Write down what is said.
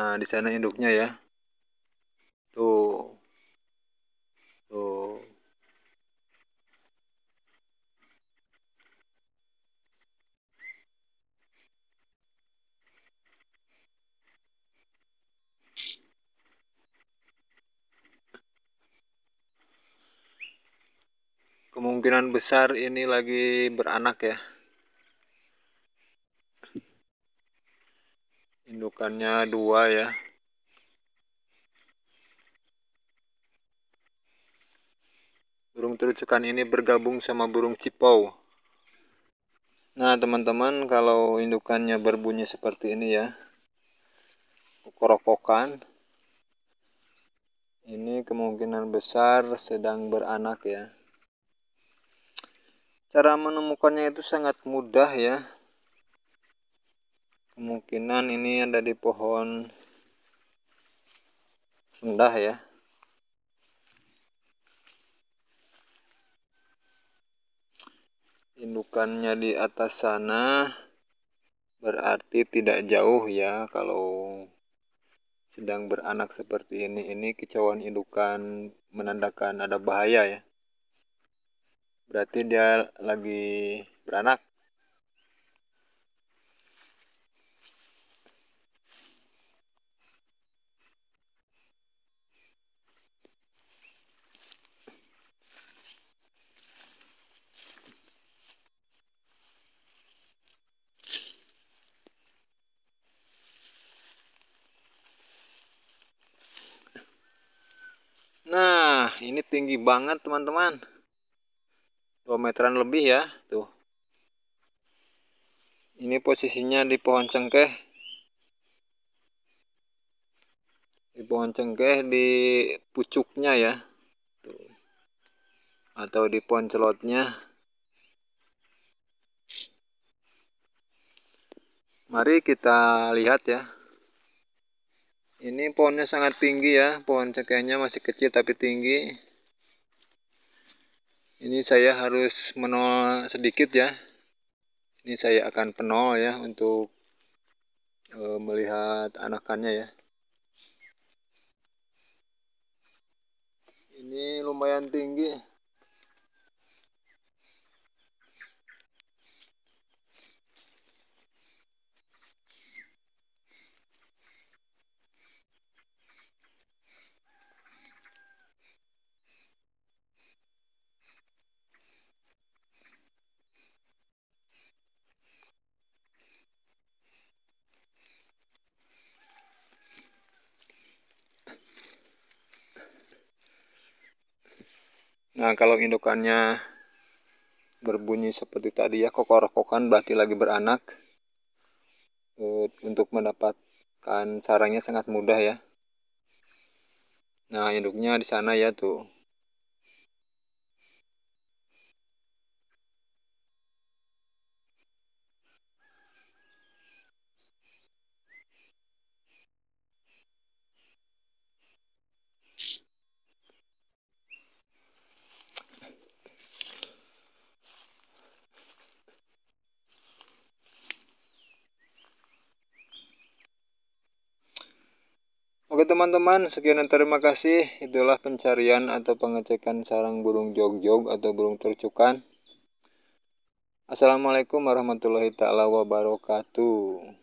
Nah, di sana induknya ya. Tuh. Tuh. Kemungkinan besar ini lagi beranak ya. indukannya dua ya burung terucukan ini bergabung sama burung cipau nah teman-teman kalau indukannya berbunyi seperti ini ya korokokan ini kemungkinan besar sedang beranak ya cara menemukannya itu sangat mudah ya kemungkinan ini ada di pohon rendah ya indukannya di atas sana berarti tidak jauh ya kalau sedang beranak seperti ini ini kicauan indukan menandakan ada bahaya ya berarti dia lagi beranak ini tinggi banget teman-teman 2 meteran lebih ya tuh ini posisinya di pohon cengkeh di pohon cengkeh di pucuknya ya tuh. atau di pohon celotnya mari kita lihat ya ini pohonnya sangat tinggi ya pohon cengkehnya masih kecil tapi tinggi ini saya harus menol sedikit ya ini saya akan penol ya untuk e, melihat anakannya ya ini lumayan tinggi Nah, kalau indukannya berbunyi seperti tadi ya, kokorokokan berarti lagi beranak. Eh, untuk mendapatkan sarangnya sangat mudah ya. Nah, induknya di sana ya tuh. Oke teman-teman, sekian dan terima kasih. Itulah pencarian atau pengecekan sarang burung jogjog atau burung tercukan. Assalamualaikum warahmatullahi taala wabarakatuh.